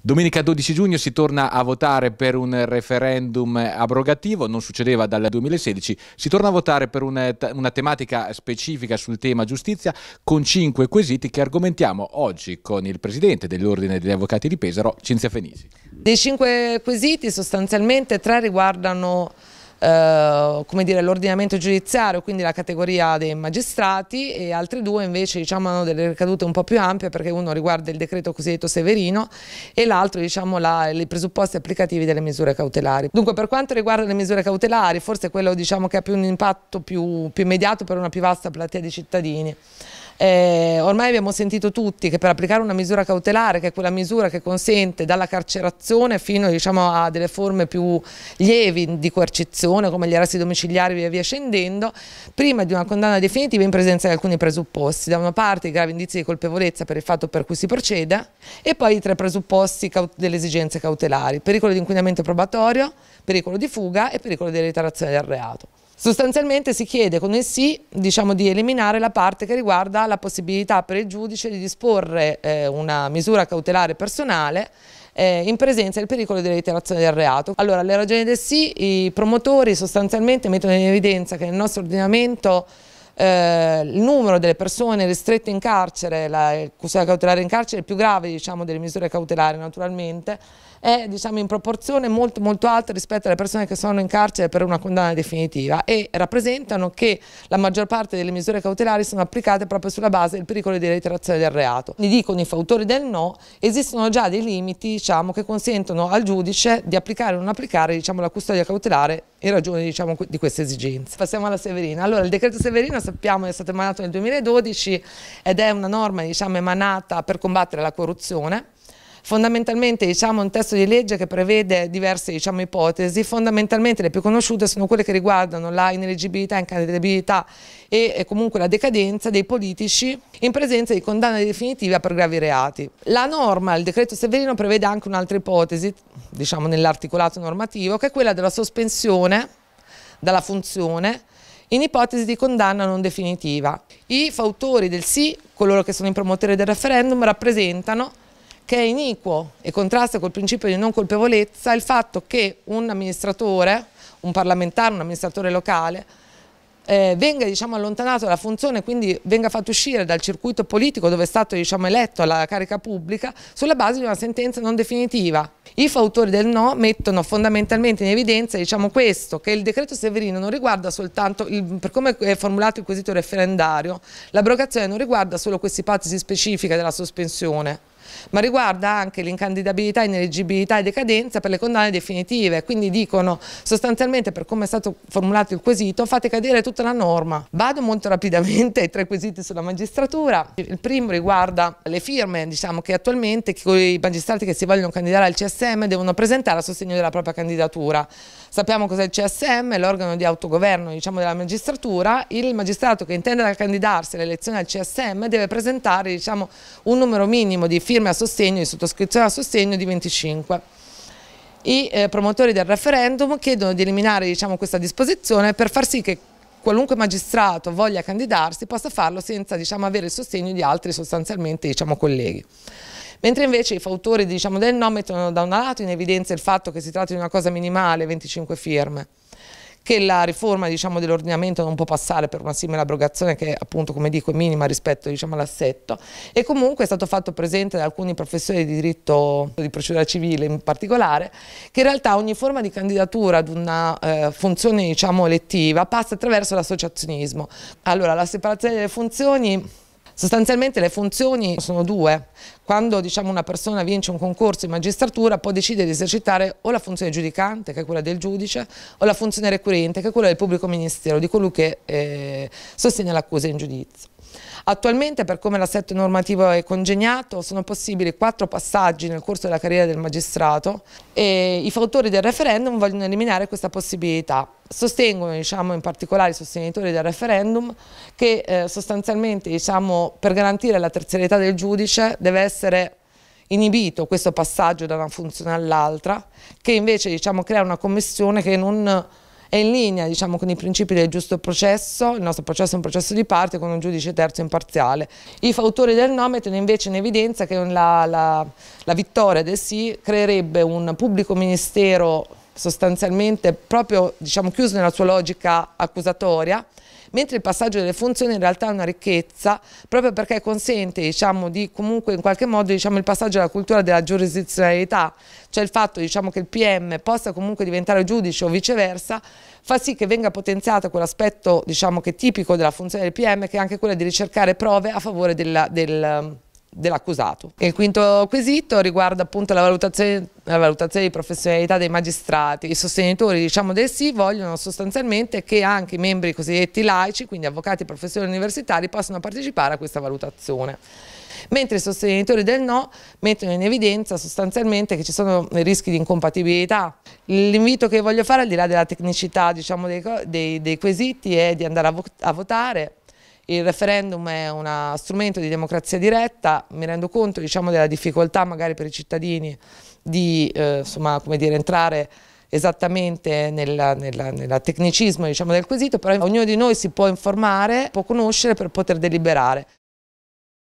Domenica 12 giugno si torna a votare per un referendum abrogativo, non succedeva dal 2016, si torna a votare per una, una tematica specifica sul tema giustizia con cinque quesiti che argomentiamo oggi con il presidente dell'Ordine degli Avvocati di Pesaro, Cinzia Fenisi. Dei cinque quesiti sostanzialmente tre riguardano eh, l'ordinamento giudiziario, quindi la categoria dei magistrati e altri due invece diciamo, hanno delle ricadute un po' più ampie perché uno riguarda il decreto cosiddetto Severino e l'altro diciamo, la, i presupposti applicativi delle misure cautelari. Dunque per quanto riguarda le misure cautelari forse quello diciamo, che ha più un impatto più, più immediato per una più vasta platea di cittadini. Eh, ormai abbiamo sentito tutti che per applicare una misura cautelare, che è quella misura che consente dalla carcerazione fino diciamo, a delle forme più lievi di coercizione, come gli arresti domiciliari via via scendendo, prima di una condanna definitiva in presenza di alcuni presupposti. Da una parte i gravi indizi di colpevolezza per il fatto per cui si procede e poi i tre presupposti delle esigenze cautelari, pericolo di inquinamento probatorio, pericolo di fuga e pericolo di reiterazione del reato. Sostanzialmente si chiede con il sì diciamo, di eliminare la parte che riguarda la possibilità per il giudice di disporre eh, una misura cautelare personale eh, in presenza del pericolo di reiterazione del reato. Allora, le ragioni del sì, i promotori sostanzialmente mettono in evidenza che nel nostro ordinamento eh, il numero delle persone ristrette in carcere, la custodia cautelare in carcere è il più grave diciamo, delle misure cautelari naturalmente, è diciamo, in proporzione molto, molto alta rispetto alle persone che sono in carcere per una condanna definitiva e rappresentano che la maggior parte delle misure cautelari sono applicate proprio sulla base del pericolo di reiterazione del reato. Ne dicono i fautori del no, esistono già dei limiti diciamo, che consentono al giudice di applicare o non applicare diciamo, la custodia cautelare in ragione diciamo, di queste esigenze. Passiamo alla Severina. Allora, il decreto Severina sappiamo è stato emanato nel 2012 ed è una norma diciamo, emanata per combattere la corruzione Fondamentalmente diciamo, è un testo di legge che prevede diverse diciamo, ipotesi, fondamentalmente le più conosciute sono quelle che riguardano la ineleggibilità, incandidabilità e, e comunque la decadenza dei politici in presenza di condanna definitiva per gravi reati. La norma, il decreto Severino prevede anche un'altra ipotesi, diciamo nell'articolato normativo, che è quella della sospensione dalla funzione in ipotesi di condanna non definitiva. I fautori del sì, coloro che sono in promotore del referendum, rappresentano che è iniquo e contrasta col principio di non colpevolezza il fatto che un amministratore, un parlamentare, un amministratore locale, eh, venga diciamo, allontanato dalla funzione, quindi venga fatto uscire dal circuito politico dove è stato diciamo, eletto alla carica pubblica sulla base di una sentenza non definitiva. I fautori del no mettono fondamentalmente in evidenza diciamo, questo, che il decreto Severino non riguarda soltanto, il, per come è formulato il quesito referendario, l'abrogazione non riguarda solo questa ipotesi specifica della sospensione, ma riguarda anche l'incandidabilità, ineleggibilità e decadenza per le condanne definitive, quindi dicono sostanzialmente per come è stato formulato il quesito fate cadere tutta la norma. Vado molto rapidamente ai tre quesiti sulla magistratura, il primo riguarda le firme diciamo che attualmente i magistrati che si vogliono candidare al CSM devono presentare a sostegno della propria candidatura. Sappiamo cos'è il CSM, l'organo di autogoverno diciamo, della magistratura, il magistrato che intende candidarsi all'elezione al CSM deve presentare diciamo, un numero minimo di firme firme a sostegno, di sottoscrizione a sostegno di 25. I eh, promotori del referendum chiedono di eliminare diciamo, questa disposizione per far sì che qualunque magistrato voglia candidarsi possa farlo senza diciamo, avere il sostegno di altri sostanzialmente diciamo, colleghi. Mentre invece i fautori diciamo, del no mettono da un lato in evidenza il fatto che si tratta di una cosa minimale, 25 firme, che la riforma diciamo, dell'ordinamento non può passare per una simile abrogazione che appunto come dico è minima rispetto diciamo, all'assetto e comunque è stato fatto presente da alcuni professori di diritto di procedura civile in particolare che in realtà ogni forma di candidatura ad una eh, funzione diciamo, elettiva passa attraverso l'associazionismo. Allora la separazione delle funzioni Sostanzialmente le funzioni sono due. Quando diciamo, una persona vince un concorso in magistratura può decidere di esercitare o la funzione giudicante, che è quella del giudice, o la funzione requirente, che è quella del pubblico ministero, di colui che eh, sostiene l'accusa in giudizio. Attualmente per come l'assetto normativo è congegnato sono possibili quattro passaggi nel corso della carriera del magistrato e i fautori del referendum vogliono eliminare questa possibilità. Sostengono diciamo, in particolare i sostenitori del referendum che eh, sostanzialmente diciamo, per garantire la terzialità del giudice deve essere inibito questo passaggio da una funzione all'altra che invece diciamo, crea una commissione che non è in linea diciamo, con i principi del giusto processo, il nostro processo è un processo di parte con un giudice terzo imparziale. I fautori del no mettono invece in evidenza che la, la, la vittoria del sì creerebbe un pubblico ministero sostanzialmente proprio diciamo, chiuso nella sua logica accusatoria mentre il passaggio delle funzioni in realtà è una ricchezza proprio perché consente diciamo, di comunque in qualche modo diciamo, il passaggio alla cultura della giurisdizionalità, cioè il fatto diciamo, che il PM possa comunque diventare giudice o viceversa, fa sì che venga potenziato quell'aspetto diciamo, che tipico della funzione del PM che è anche quella di ricercare prove a favore della, del dell'accusato. Il quinto quesito riguarda appunto la valutazione, la valutazione, di professionalità dei magistrati. I sostenitori diciamo, del sì vogliono sostanzialmente che anche i membri cosiddetti laici, quindi avvocati e professori universitari, possano partecipare a questa valutazione. Mentre i sostenitori del no mettono in evidenza sostanzialmente che ci sono rischi di incompatibilità. L'invito che voglio fare al di là della tecnicità diciamo, dei, dei, dei quesiti è di andare a, vo a votare il referendum è uno strumento di democrazia diretta, mi rendo conto diciamo, della difficoltà magari per i cittadini di eh, insomma, dire, entrare esattamente nel tecnicismo diciamo, del quesito, però ognuno di noi si può informare, può conoscere per poter deliberare.